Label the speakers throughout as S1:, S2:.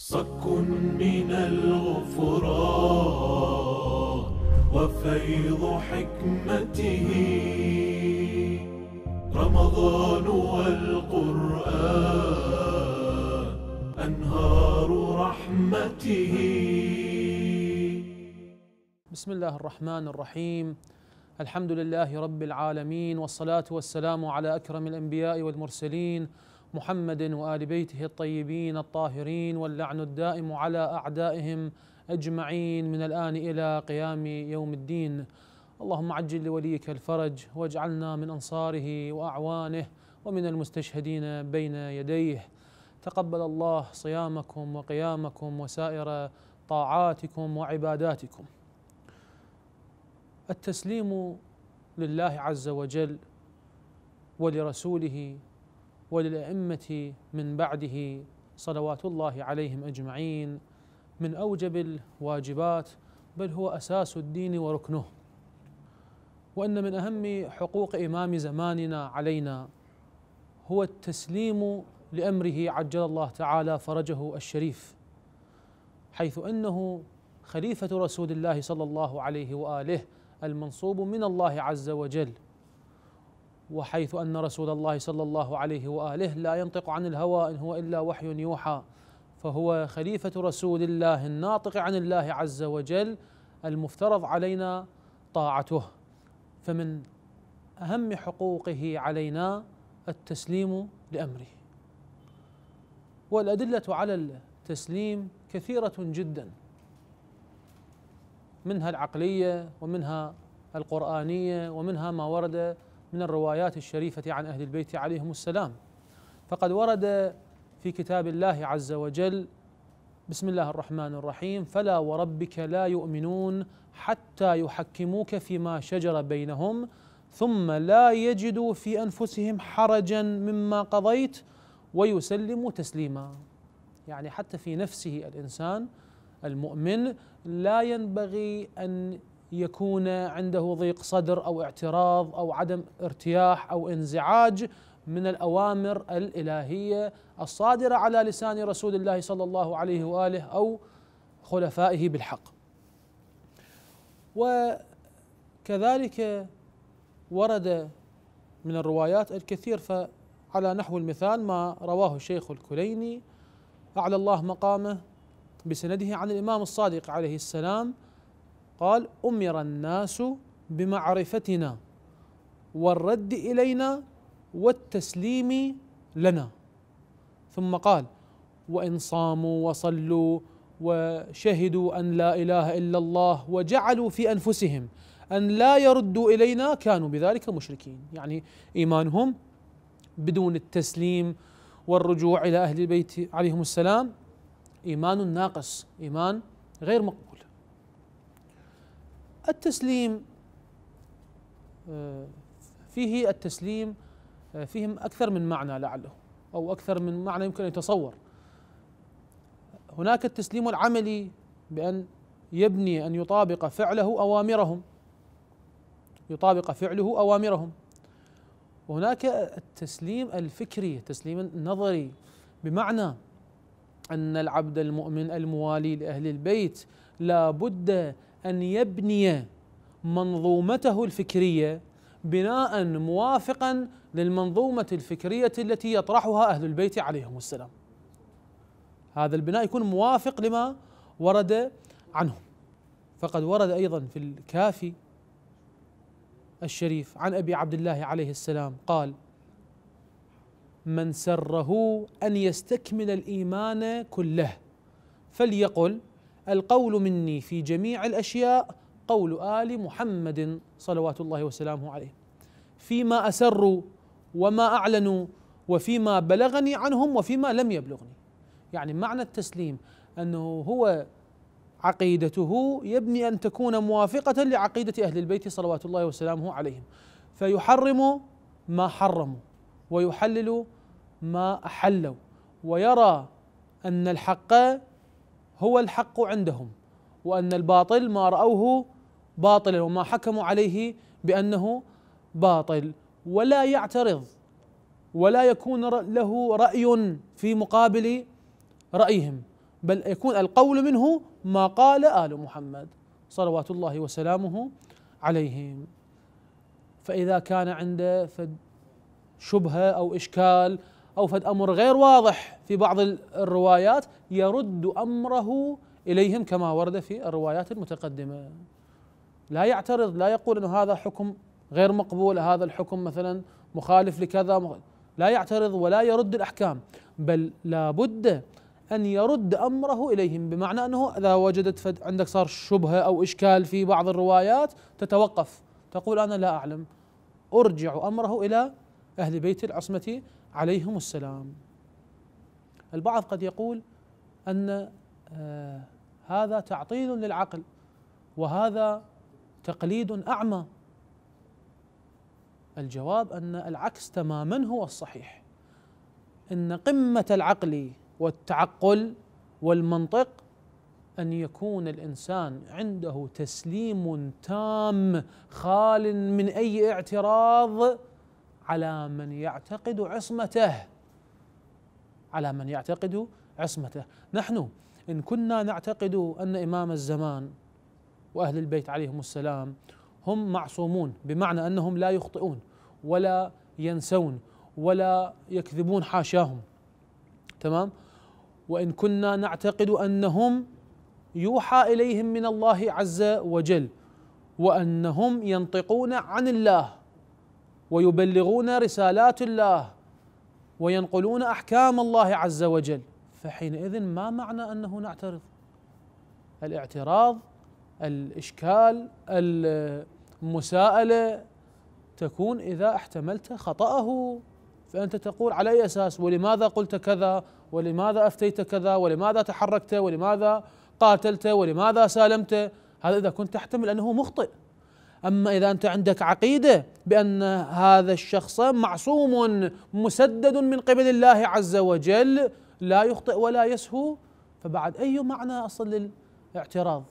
S1: صك من الغفران وفيض حكمته رمضان والقرآن أنهار رحمته بسم الله الرحمن الرحيم الحمد لله رب العالمين والصلاة والسلام على أكرم الأنبياء والمرسلين محمد وال بيته الطيبين الطاهرين واللعن الدائم على اعدائهم اجمعين من الان الى قيام يوم الدين اللهم عجل لوليك الفرج واجعلنا من انصاره واعوانه ومن المستشهدين بين يديه تقبل الله صيامكم وقيامكم وسائر طاعاتكم وعباداتكم التسليم لله عز وجل ولرسوله وللأئمة من بعده صلوات الله عليهم أجمعين من أوجب الواجبات بل هو أساس الدين وركنه وأن من أهم حقوق إمام زماننا علينا هو التسليم لأمره عجل الله تعالى فرجه الشريف حيث أنه خليفة رسول الله صلى الله عليه وآله المنصوب من الله عز وجل وحيث أن رسول الله صلى الله عليه وآله لا ينطق عن الهوى إن هو إلا وحي يوحى فهو خليفة رسول الله الناطق عن الله عز وجل المفترض علينا طاعته فمن أهم حقوقه علينا التسليم لأمره والأدلة على التسليم كثيرة جدا منها العقلية ومنها القرآنية ومنها ما ورد من الروايات الشريفة عن أهل البيت عليهم السلام فقد ورد في كتاب الله عز وجل بسم الله الرحمن الرحيم فلا وربك لا يؤمنون حتى يحكموك فيما شجر بينهم ثم لا يجدوا في انفسهم حرجا مما قضيت ويسلموا تسليما يعني حتى في نفسه الانسان المؤمن لا ينبغي ان يكون عنده ضيق صدر او اعتراض او عدم ارتياح او انزعاج من الاوامر الالهيه الصادره على لسان رسول الله صلى الله عليه واله او خلفائه بالحق. وكذلك ورد من الروايات الكثير فعلى نحو المثال ما رواه الشيخ الكليني اعلى الله مقامه بسنده عن الامام الصادق عليه السلام قال امر الناس بمعرفتنا والرد الينا والتسليم لنا ثم قال وان صاموا وصلوا وشهدوا ان لا اله الا الله وجعلوا في انفسهم ان لا يردوا الينا كانوا بذلك مشركين يعني ايمانهم بدون التسليم والرجوع الى اهل البيت عليهم السلام ايمان ناقص ايمان غير مقبول التسليم آه، فيه التسليم آه، فيهم أكثر من معنى لعله أو أكثر من معنى يمكن أن يتصور هناك التسليم العملي بأن يبني أن يطابق فعله أوامرهم يطابق فعله أوامرهم وهناك التسليم الفكري التسليم النظري بمعنى أن العبد المؤمن الموالي لأهل البيت لا بد أن يبني منظومته الفكرية بناء موافقا للمنظومة الفكرية التي يطرحها أهل البيت عليهم السلام هذا البناء يكون موافق لما ورد عنهم فقد ورد أيضا في الكافي الشريف عن أبي عبد الله عليه السلام قال من سره أن يستكمل الإيمان كله فليقل القول مني في جميع الاشياء قول ال محمد صلوات الله وسلامه عليه فيما اسروا وما اعلنوا وفيما بلغني عنهم وفيما لم يبلغني يعني معنى التسليم انه هو عقيدته يبني ان تكون موافقه لعقيده اهل البيت صلوات الله وسلامه عليهم فيحرم ما حرموا ويحلل ما احلوا ويرى ان الحق هو الحق عندهم وان الباطل ما راوه باطلا وما حكموا عليه بانه باطل ولا يعترض ولا يكون له راي في مقابل رايهم بل يكون القول منه ما قال ال محمد صلوات الله وسلامه عليهم فاذا كان عنده شبهه او اشكال أو فد أمر غير واضح في بعض الروايات يرد أمره إليهم كما ورد في الروايات المتقدمة لا يعترض لا يقول أن هذا حكم غير مقبول هذا الحكم مثلا مخالف لكذا لا يعترض ولا يرد الأحكام بل لابد أن يرد أمره إليهم بمعنى أنه إذا وجدت عندك صار شبهة أو إشكال في بعض الروايات تتوقف تقول أنا لا أعلم أرجع أمره إلى أهل بيت العصمة عليهم السلام البعض قد يقول ان آه، هذا تعطيل للعقل وهذا تقليد اعمى الجواب ان العكس تماما هو الصحيح ان قمه العقل والتعقل والمنطق ان يكون الانسان عنده تسليم تام خال من اي اعتراض على من يعتقد عصمته على من يعتقد عصمته نحن ان كنا نعتقد ان امام الزمان واهل البيت عليهم السلام هم معصومون بمعنى انهم لا يخطئون ولا ينسون ولا يكذبون حاشاهم تمام وان كنا نعتقد انهم يوحى اليهم من الله عز وجل وانهم ينطقون عن الله ويبلغون رسالات الله وينقلون احكام الله عز وجل فحينئذ ما معنى انه نعترض الاعتراض الاشكال المساءله تكون اذا احتملت خطاه فانت تقول على اي اساس ولماذا قلت كذا ولماذا افتيت كذا ولماذا تحركت ولماذا قاتلت ولماذا سالمت هذا اذا كنت تحتمل انه مخطئ اما اذا انت عندك عقيده بان هذا الشخص معصوم مسدد من قبل الله عز وجل لا يخطئ ولا يسهو فبعد اي معنى اصل للاعتراض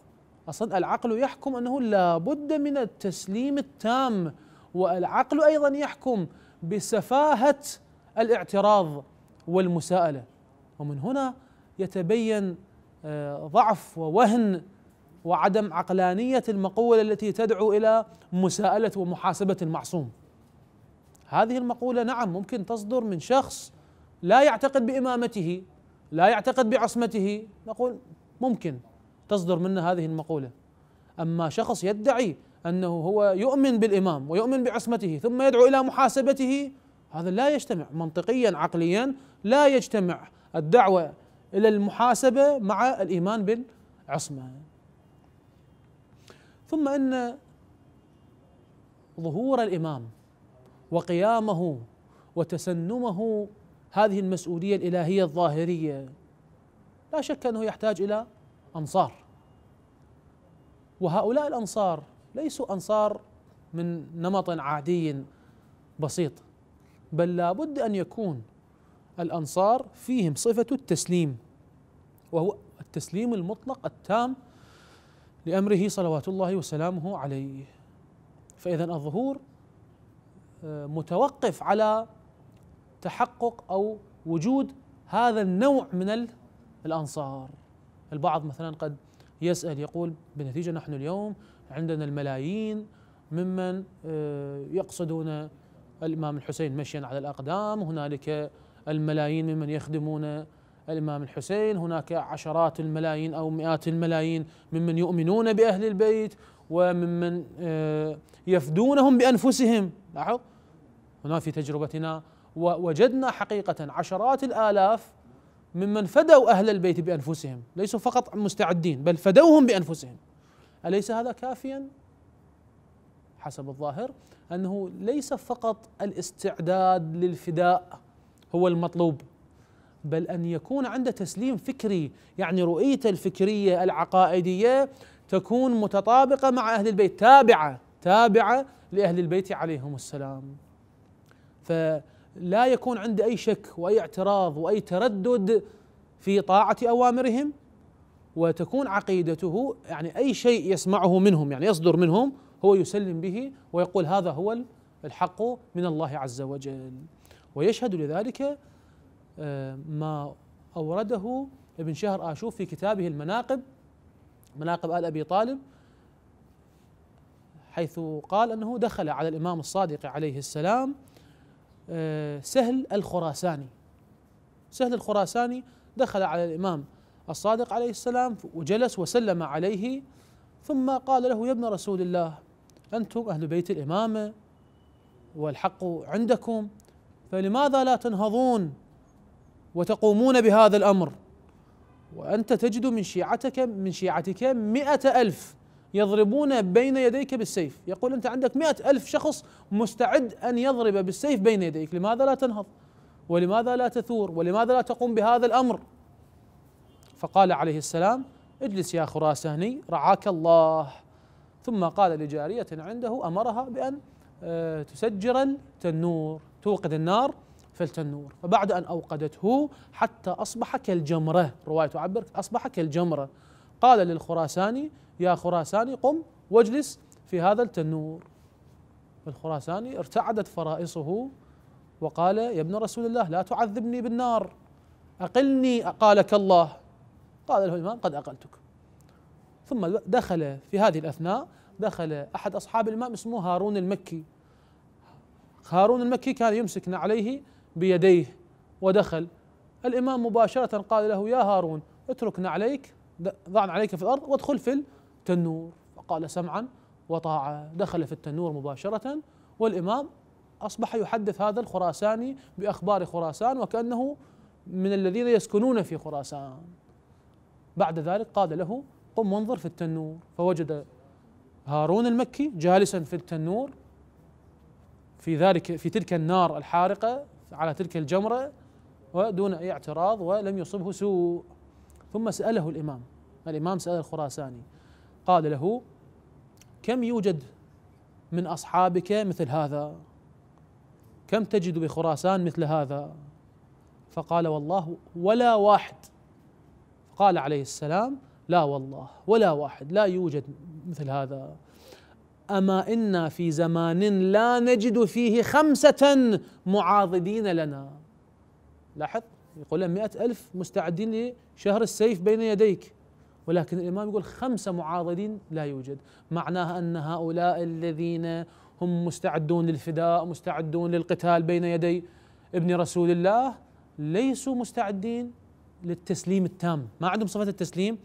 S1: اصل العقل يحكم انه لابد من التسليم التام والعقل ايضا يحكم بسفاهه الاعتراض والمساءله ومن هنا يتبين آه، ضعف ووهن وعدم عقلانية المقولة التي تدعو إلى مساءلة ومحاسبة المعصوم هذه المقولة نعم ممكن تصدر من شخص لا يعتقد بإمامته لا يعتقد بعصمته نقول ممكن تصدر منا هذه المقولة أما شخص يدعي أنه هو يؤمن بالإمام ويؤمن بعصمته ثم يدعو إلى محاسبته هذا لا يجتمع منطقيا عقليا لا يجتمع الدعوة إلى المحاسبة مع الإيمان بالعصمة ثم ان ظهور الامام وقيامه وتسنمه هذه المسؤوليه الالهيه الظاهريه لا شك انه يحتاج الى انصار وهؤلاء الانصار ليسوا انصار من نمط عادي بسيط بل لابد ان يكون الانصار فيهم صفه التسليم وهو التسليم المطلق التام لأمره صلوات الله وسلامه عليه فإذا الظهور آه، متوقف على تحقق أو وجود هذا النوع من الأنصار البعض مثلا قد يسأل يقول بالنتيجة نحن اليوم عندنا الملايين ممن آه، يقصدون الإمام الحسين مشيا على الأقدام هنالك الملايين ممن يخدمون الإمام الحسين هناك عشرات الملايين أو مئات الملايين ممن يؤمنون بأهل البيت وممن آه، يفدونهم بأنفسهم لاحظ هنا في تجربتنا ووجدنا حقيقة عشرات الآلاف ممن فدوا أهل البيت بأنفسهم ليسوا فقط مستعدين بل فدوهم بأنفسهم أليس هذا كافيا حسب الظاهر أنه ليس فقط الاستعداد للفداء هو المطلوب بل ان يكون عنده تسليم فكري يعني رؤيته الفكريه العقائديه تكون متطابقه مع اهل البيت تابعه تابعه لاهل البيت عليهم السلام فلا يكون عنده اي شك واي اعتراض واي تردد في طاعه اوامرهم وتكون عقيدته يعني اي شيء يسمعه منهم يعني يصدر منهم هو يسلم به ويقول هذا هو الحق من الله عز وجل ويشهد لذلك ما أورده ابن شهر آشوف في كتابه المناقب مناقب آل أبي طالب حيث قال أنه دخل على الإمام الصادق عليه السلام آه، سهل الخراساني سهل الخراساني دخل على الإمام الصادق عليه السلام وجلس وسلم عليه ثم قال له يا ابن رسول الله أنتم أهل بيت الإمامة والحق عندكم فلماذا لا تنهضون وتقومون بهذا الأمر وأنت تجد من شيعتك من شيعتك مئة ألف يضربون بين يديك بالسيف يقول أنت عندك مئة ألف شخص مستعد أن يضرب بالسيف بين يديك لماذا لا تنهض ولماذا لا تثور ولماذا لا تقوم بهذا الأمر فقال عليه السلام اجلس يا خراساني رعاك الله ثم قال لجارية عنده أمرها بأن آه، تسجر التنور توقد النار فلت فبعد أن أوقدته حتى أصبح كالجمرة رواية تعبر أصبح كالجمرة قال للخراساني يا خراساني قم واجلس في هذا التنور الخراساني ارتعدت فرائصه وقال يا ابن رسول الله لا تعذبني بالنار أقلني أقالك الله قال له الإمام قد أقلتك ثم دخل في هذه الأثناء دخل أحد أصحاب الإمام اسمه هارون المكي هارون المكي كان يمسك عليه بيديه ودخل الإمام مباشرة قال له يا هارون اتركنا عليك ضعنا عليك في الأرض وادخل في التنور فقال سمعا وطاعة دخل في التنور مباشرة والإمام أصبح يحدث هذا الخراساني بأخبار خراسان وكأنه من الذين يسكنون في خراسان بعد ذلك قال له قم وانظر في التنور فوجد هارون المكي جالسا في التنور في ذلك في تلك النار الحارقة على تلك الجمرة ودون أي اعتراض ولم يصبه سوء ثم سأله الإمام الإمام سأل الخراساني قال له كم يوجد من أصحابك مثل هذا كم تجد بخراسان مثل هذا فقال والله ولا واحد قال عليه السلام لا والله ولا واحد لا يوجد مثل هذا اما انا في زمان لا نجد فيه خمسه معاضدين لنا لاحظ يقول مئة ألف مستعدين لشهر السيف بين يديك ولكن الإمام يقول خمسة معاضدين لا يوجد معناها أن هؤلاء الذين هم مستعدون للفداء مستعدون للقتال بين يدي ابن رسول الله ليسوا مستعدين للتسليم التام ما عندهم صفة التسليم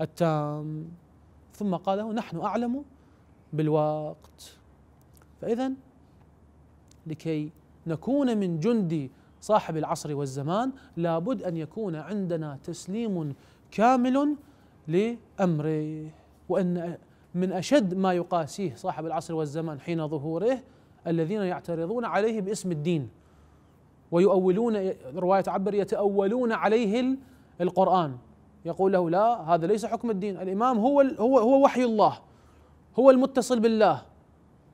S1: التام ثم قال نحن أعلم بالوقت فإذا لكي نكون من جند صاحب العصر والزمان لابد أن يكون عندنا تسليم كامل لأمره وأن من أشد ما يقاسيه صاحب العصر والزمان حين ظهوره الذين يعترضون عليه باسم الدين ويؤولون رواية عبر يتأولون عليه القرآن يقول له لا هذا ليس حكم الدين الإمام هو هو هو وحي الله هو المتصل بالله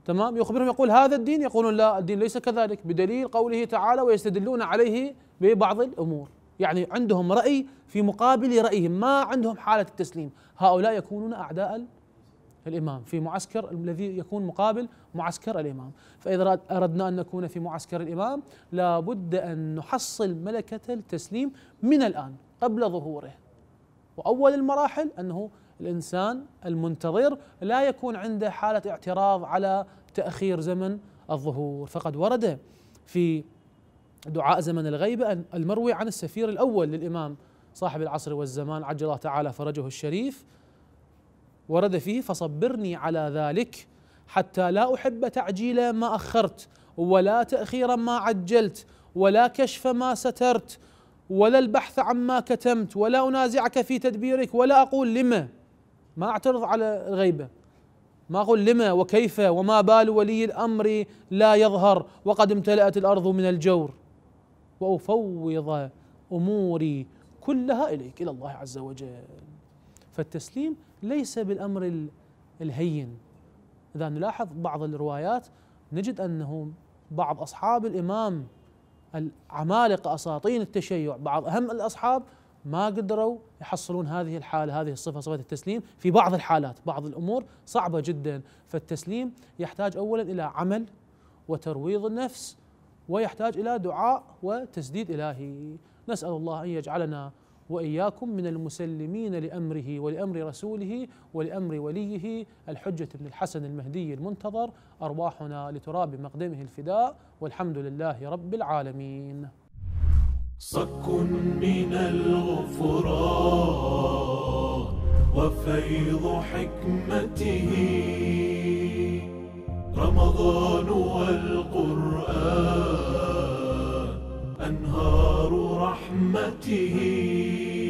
S1: تمام يخبرهم يقول هذا الدين يقولون لا الدين ليس كذلك بدليل قوله تعالى ويستدلون عليه ببعض الامور يعني عندهم راي في مقابل رايهم ما عندهم حاله التسليم هؤلاء يكونون اعداء الامام في معسكر الذي يكون مقابل معسكر الامام فاذا اردنا ان نكون في معسكر الامام لابد ان نحصل ملكه التسليم من الان قبل ظهوره واول المراحل انه الانسان المنتظر لا يكون عنده حاله اعتراض على تاخير زمن الظهور فقد ورد في دعاء زمن الغيبه المروي عن السفير الاول للامام صاحب العصر والزمان عجل الله تعالى فرجه الشريف ورد فيه فصبرني على ذلك حتى لا احب تعجيل ما اخرت ولا تاخيرا ما عجلت ولا كشف ما سترت ولا البحث عما كتمت ولا انازعك في تدبيرك ولا اقول لما ما اعترض على الغيبه ما اقول لما وكيف وما بال ولي الامر لا يظهر وقد امتلأت الارض من الجور وافوض اموري كلها اليك الى الله عز وجل فالتسليم ليس بالامر الهين اذا نلاحظ بعض الروايات نجد انه بعض اصحاب الامام العمالقه اساطين التشيع بعض اهم الاصحاب ما قدروا يحصلون هذه الحالة هذه الصفة صفة التسليم في بعض الحالات بعض الأمور صعبة جدا فالتسليم يحتاج أولا إلى عمل وترويض النفس ويحتاج إلى دعاء وتسديد إلهي نسأل الله أن يجعلنا وإياكم من المسلمين لأمره ولأمر رسوله ولأمر وليه الحجة بن الحسن المهدي المنتظر أرواحنا لتراب مقدمه الفداء والحمد لله رب العالمين صك من الغفران وفيض حكمته رمضان والقرآن أنهار رحمته